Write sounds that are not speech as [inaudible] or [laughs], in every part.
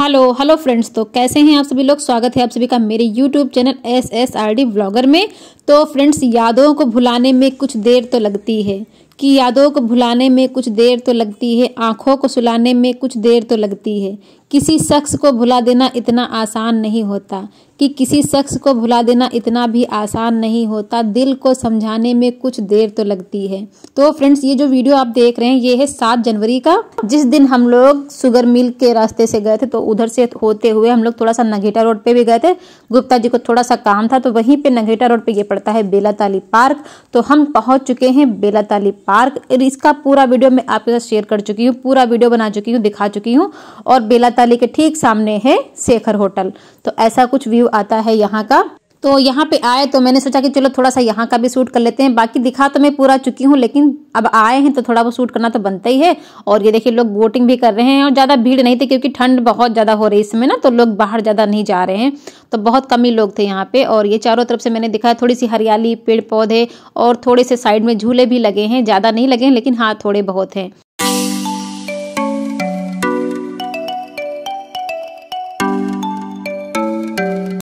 hello hello friends तो कैसे हैं आप सभी लोग स्वागत है आप सभी का मेरे YouTube channel S S R D blogger में तो फ्रेंड्स यादों को भुलाने में कुछ देर तो लगती है कि यादों को भुलाने में कुछ देर तो लगती है आँखों को सुलाने में कुछ देर तो लगती है किसी शख्स को भुला देना इतना आसान नहीं होता कि किसी शख्स को भुला देना इतना भी आसान नहीं होता दिल को समझाने में कुछ देर तो लगती है तो फ्रेंड्स ये जो वीडियो आप देख रहे हैं ये है सात जनवरी का जिस दिन हम लोग सुगर मिल के रास्ते से गए थे तो उधर से होते हुए हम लोग थोड़ा सा नगेटा रोड पे भी गए थे गुप्ता जी को थोड़ा सा काम था तो वहीं पे नगेटा रोड पे ये पड़ता है बेलाताली पार्क तो हम पहुंच चुके हैं बेलाताली पार्क और इसका पूरा वीडियो मैं आपके साथ शेयर कर चुकी हूँ पूरा वीडियो बना चुकी हूँ दिखा चुकी हूँ और बेलाताली के ठीक सामने है शेखर होटल तो ऐसा कुछ व्यू आता है यहाँ का तो यहाँ पे आए तो मैंने सोचा कि चलो थोड़ा सा यहाँ का भी शूट कर लेते हैं बाकी दिखा तो मैं पूरा चुकी हूँ लेकिन अब आए हैं तो थोड़ा वो शूट करना तो बनता ही है और ये देखिए लोग बोटिंग भी कर रहे हैं और ज़्यादा भीड़ नहीं थी क्योंकि ठंड बहुत ज़्यादा हो रही है इसमें ना तो लोग बाहर ज़्यादा नहीं जा रहे हैं तो बहुत कम ही लोग थे यहाँ पे और ये चारों तरफ से मैंने दिखाया थोड़ी सी हरियाली पेड़ पौधे और थोड़े से साइड में झूले भी लगे हैं ज़्यादा नहीं लगे हैं लेकिन हाँ थोड़े बहुत हैं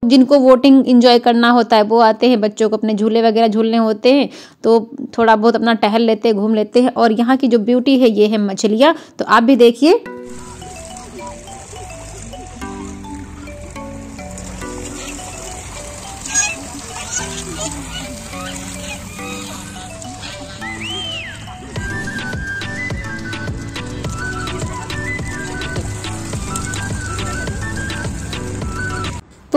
जिनको वोटिंग इंजॉय करना होता है वो आते हैं बच्चों को अपने झूले वगैरह झूलने होते हैं तो थोड़ा बहुत अपना टहल लेते हैं घूम लेते हैं और यहाँ की जो ब्यूटी है ये है मछलियाँ तो आप भी देखिए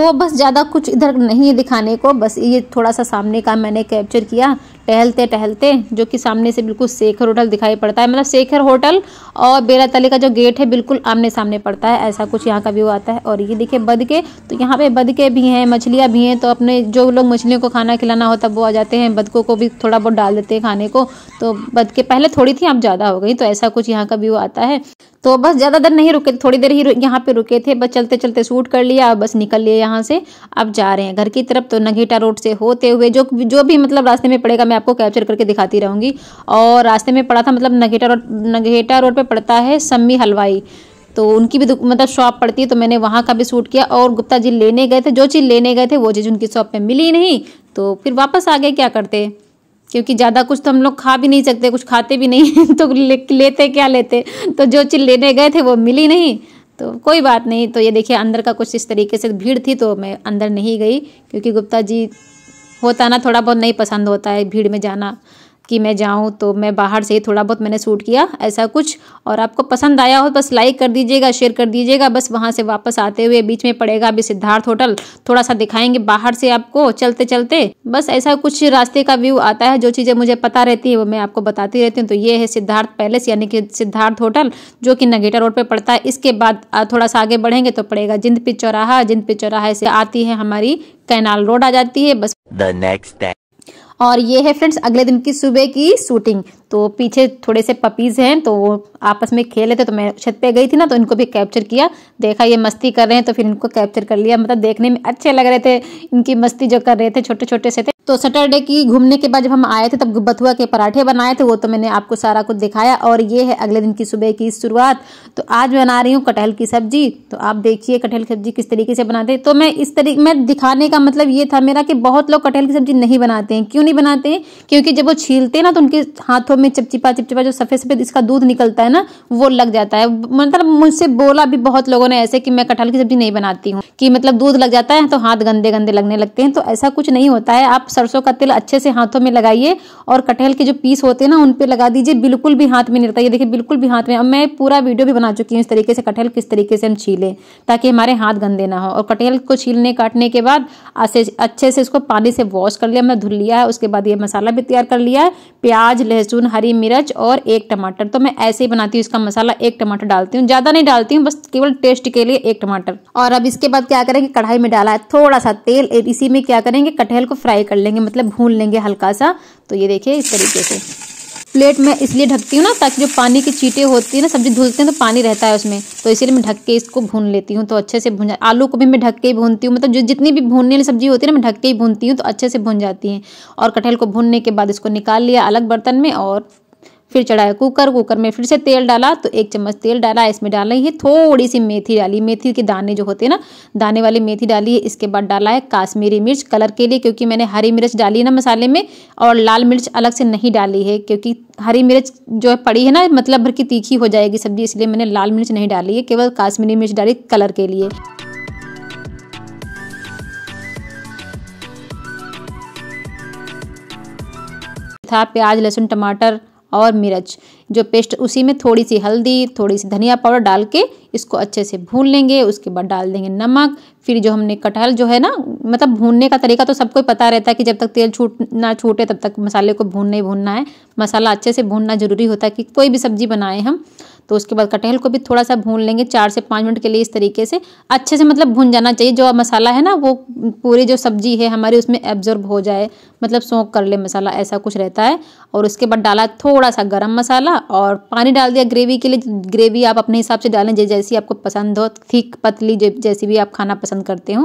तो बस ज़्यादा कुछ इधर नहीं है दिखाने को बस ये थोड़ा सा सामने का मैंने कैप्चर किया टहलते टहलते जो कि सामने से बिल्कुल शेखर होटल दिखाई पड़ता है मतलब शेखर होटल और बेरा तले का जो गेट है बिल्कुल आमने सामने पड़ता है ऐसा कुछ यहाँ का व्यू आता है और ये देखिए बदके तो यहाँ पे बदके भी हैं मछलियाँ भी हैं तो अपने जो लोग मछलियों को खाना खिलाना होता वो आ जाते हैं बदकों को भी थोड़ा बहुत डाल देते हैं खाने को तो बदके पहले थोड़ी थी अब ज़्यादा हो गई तो ऐसा कुछ यहाँ का व्यू आता है तो बस ज़्यादा देर नहीं रुके थोड़ी देर ही यहाँ पे रुके थे बस चलते चलते सूट कर लिया और बस निकल लिए यहाँ से अब जा रहे हैं घर की तरफ तो नगीटा रोड से होते हुए जो जो भी मतलब रास्ते में पड़ेगा मैं आपको कैप्चर करके दिखाती रहूँगी और रास्ते में पड़ा था मतलब नगेटा रोड नगेटा रोड पर पड़ता है सम्मी हलवाई तो उनकी भी मतलब शॉप पड़ती है तो मैंने वहाँ का भी सूट किया और गुप्ता जी लेने गए थे जो चीज़ लेने गए थे वो चीज़ उनकी शॉप पर मिली नहीं तो फिर वापस आ गए क्या करते क्योंकि ज़्यादा कुछ तो हम लोग खा भी नहीं सकते कुछ खाते भी नहीं [laughs] तो ले, लेते क्या लेते तो जो चीज़ लेने गए थे वो मिली नहीं तो कोई बात नहीं तो ये देखिए अंदर का कुछ इस तरीके से भीड़ थी तो मैं अंदर नहीं गई क्योंकि गुप्ता जी होता ना थोड़ा बहुत नहीं पसंद होता है भीड़ में जाना कि मैं जाऊँ तो मैं बाहर से ही थोड़ा बहुत मैंने सूट किया ऐसा कुछ और आपको पसंद आया हो बस लाइक कर दीजिएगा शेयर कर दीजिएगा बस वहाँ से वापस आते हुए बीच में पड़ेगा अभी सिद्धार्थ होटल थोड़ा सा दिखाएंगे बाहर से आपको चलते चलते बस ऐसा कुछ रास्ते का व्यू आता है जो चीज़ें मुझे पता रहती है वो मैं आपको बताती रहती हूँ तो ये है सिद्धार्थ पैलेस यानी कि सिद्धार्थ होटल जो कि नगेटा रोड पर पड़ता है इसके बाद थोड़ा सा आगे बढ़ेंगे तो पड़ेगा जिंद पिक चौराहा जिंद पिचौराहा से आती है हमारी कैनाल रोड आ जाती है बस द नेक्स्ट और ये है फ्रेंड्स अगले दिन की सुबह की शूटिंग तो पीछे थोड़े से पपीज़ हैं तो वो आपस में खेल रहे थे तो मैं छत पे गई थी ना तो इनको भी कैप्चर किया देखा ये मस्ती कर रहे हैं तो फिर इनको कैप्चर कर लिया मतलब देखने में अच्छे लग रहे थे इनकी मस्ती जो कर रहे थे छोटे छोटे से थे तो सैटरडे की घूमने के बाद जब हम आए थे तब बथुआ के पराठे बनाए थे वो तो मैंने आपको सारा कुछ दिखाया और ये है अगले दिन की सुबह की शुरुआत तो आज बना रही हूँ कटहल की सब्जी तो आप देखिए कटहल की सब्जी किस तरीके से बनाते हैं तो मैं इस तरीके मैं दिखाने का मतलब ये था मेरा कि बहुत लोग कटहल की सब्जी नहीं बनाते हैं क्यों नहीं बनाते हैं क्योंकि जब वो छीलते हैं ना तो उनके हाथों में चिपचिपा चिपचिपा जो सफ़ेद सफ़ेद इसका दूध निकलता है ना वो लग जाता है मतलब मुझसे बोला भी बहुत लोगों ने ऐसे कि मैं कटहल की सब्जी नहीं बनाती हूँ कि मतलब दूध लग जाता है तो हाथ गंदे गंदे लगने लगते हैं तो ऐसा कुछ नहीं होता है आप सरसों का तेल अच्छे से हाथों में लगाइए और कटहल के जो पीस होते हैं ना उन पे लगा दीजिए बिल्कुल भी हाथ में नहीं रहता ये देखिए बिल्कुल भी हाथ में अब मैं पूरा वीडियो भी बना चुकी हूँ इस तरीके से कटहल किस तरीके से हम छीलें ताकि हमारे हाथ गंदे ना हो और कटहल को छीलने काटने के बाद अच्छे से इसको पानी से वॉश कर लिया हमने धुल लिया है उसके बाद ये मसाला भी तैयार कर लिया है प्याज लहसुन हरी मिर्च और एक टमाटर तो मैं ऐसे ही बनाती हूँ इसका मसाला एक टमाटर डालती हूँ ज़्यादा नहीं डालती हूँ बस केवल टेस्ट के लिए एक टमाटर और अब इसके बाद क्या करेंगे कढ़ाई में डाला है थोड़ा सा तेल इसी में क्या करेंगे कटहल को फ्राई कर लेंगे मतलब भून लेंगे हल्का सा तो ये देखिए इस तरीके से प्लेट में इसलिए ढकती हूँ ना ताकि जो पानी की चीटें होती है ना सब्जी धुलते हैं तो पानी रहता है उसमें तो इसीलिए मैं ढक के इसको भून लेती हूँ तो अच्छे से भून जा आलू को भी मैं ढक के ही भूनती हूँ मतलब जो जितनी भी भूनने वाली सब्जी होती है ना मैं ढक के ही भूनती हूँ तो अच्छे से भून जाती है और कटहल को भूनने के बाद इसको निकाल लिया अलग बर्तन में और फिर चढ़ाया कुकर कुकर में फिर से तेल डाला तो एक चम्मच तेल डाला इसमें डाला है थोड़ी सी मेथी डाली मेथी के दाने जो होते हैं ना दाने वाली मेथी डाली है इसके बाद डाला है काश्मीरी मिर्च कलर के लिए क्योंकि मैंने हरी मिर्च डाली ना मसाले में और लाल मिर्च अलग से नहीं डाली है क्योंकि हरी मिर्च जो है पड़ी है ना मतलब भर की तीखी हो जाएगी सब्जी इसलिए मैंने लाल मिर्च नहीं डाली है केवल काश्मीरी मिर्च डाली कलर के लिए था प्याज लहसुन टमाटर और मिर्च जो पेस्ट उसी में थोड़ी सी हल्दी थोड़ी सी धनिया पाउडर डाल के इसको अच्छे से भून लेंगे उसके बाद डाल देंगे नमक फिर जो हमने कटहल जो है ना मतलब भूनने का तरीका तो सबको पता रहता है कि जब तक तेल छूट ना छूटे तब तक मसाले को भूनना ही भूनना है मसाला अच्छे से भूनना ज़रूरी होता है कि कोई भी सब्ज़ी बनाए हम तो उसके बाद कटहल को भी थोड़ा सा भून लेंगे चार से पाँच मिनट के लिए इस तरीके से अच्छे से मतलब भून जाना चाहिए जो मसाला है ना वो पूरी जो सब्जी है हमारी उसमें एब्जॉर्ब हो जाए मतलब सोख कर ले मसाला ऐसा कुछ रहता है और उसके बाद डाला थोड़ा सा गर्म मसाला और पानी डाल दिया ग्रेवी के लिए ग्रेवी आप अपने हिसाब से डालें जैसी आपको पसंद हो थिक पतली जैसी भी आप खाना पसंद करते हो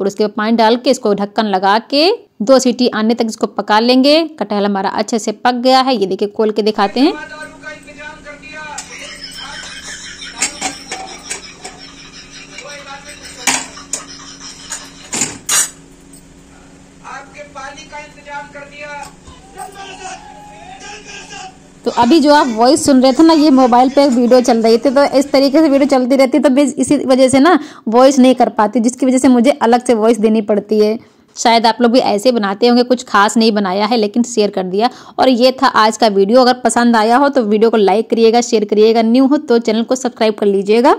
और उसके बाद पानी डाल के इसको ढक्कन लगा के दो सीटी आने तक इसको पका लेंगे कटहल हमारा अच्छे से पक गया है ये देखिए खोल के दिखाते हैं आपके पाली का इंतजाम कर दिया तो अभी जो आप वॉइस सुन रहे थे ना ये मोबाइल पे वीडियो चल रही थी तो इस तरीके से वीडियो चलती रहती तो मैं इसी वजह से ना वॉइस नहीं कर पाती जिसकी वजह से मुझे अलग से वॉइस देनी पड़ती है शायद आप लोग भी ऐसे बनाते होंगे कुछ खास नहीं बनाया है लेकिन शेयर कर दिया और ये था आज का वीडियो अगर पसंद आया हो तो वीडियो को लाइक करिएगा शेयर करिएगा न्यू हो तो चैनल को सब्सक्राइब कर लीजिएगा